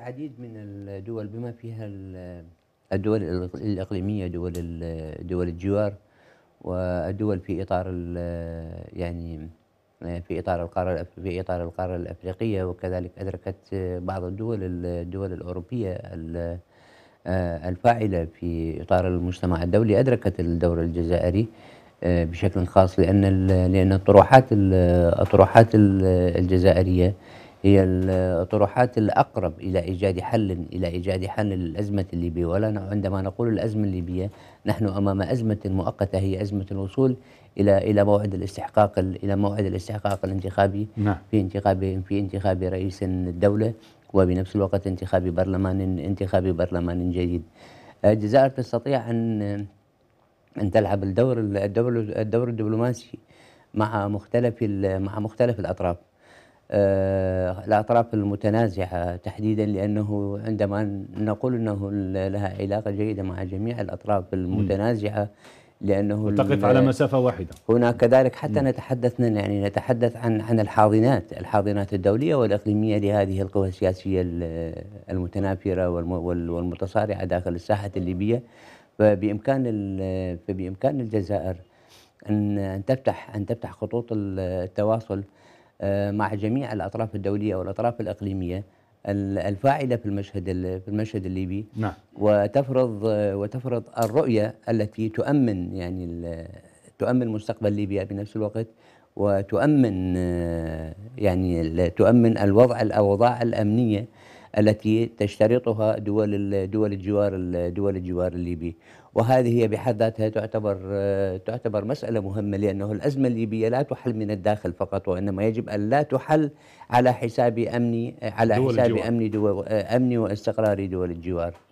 العديد من الدول بما فيها الدول الإقليمية دول دول الجوار والدول في إطار يعني في إطار القارة في إطار القارة الأفريقية وكذلك أدركت بعض الدول الدول الأوروبية الفاعلة في إطار المجتمع الدولي أدركت الدور الجزائري آه، بشكل خاص لأن لأن الطروحات الطروحات الجزائرية هي الطروحات الأقرب إلى إيجاد حل إلى إيجاد حل للأزمة الليبية ولا عندما نقول الأزمة الليبية نحن أمام أزمة مؤقتة هي أزمة الوصول إلى إلى موعد الاستحقاق إلى موعد الاستحقاق الانتخابي نعم. في انتخاب في انتخاب رئيس الدولة وبنفس الوقت انتخاب برلمان انتخاب برلمان جديد. الجزائر تستطيع أن أن تلعب الدور الدور الدور الدبلوماسي مع مختلف مع مختلف الأطراف. آه، الأطراف المتنازعة تحديدا لأنه عندما نقول أنه لها علاقة جيدة مع جميع الأطراف المتنازعة لأنه تقف على مسافة واحدة هنا كذلك حتى نتحدث يعني نتحدث عن عن الحاضنات الحاضنات الدولية والإقليمية لهذه القوى السياسية المتنافرة والمتصارعة داخل الساحة الليبية فبإمكان فبإمكان الجزائر أن تفتح أن تفتح خطوط التواصل آه، مع جميع الاطراف الدوليه والاطراف الاقليميه الفاعله في المشهد في المشهد الليبي نعم. وتفرض وتفرض الرؤيه التي تؤمن يعني تؤمن مستقبل ليبيا بنفس الوقت وتؤمن آه، يعني تؤمن الوضع الاوضاع الامنيه التي تشترطها دول دول الجوار دول الجوار الليبي وهذه هي بحد ذاتها تعتبر تعتبر مساله مهمه لانه الازمه الليبيه لا تحل من الداخل فقط وانما يجب ان لا تحل على حساب امني على حساب امني امني واستقرار دول الجوار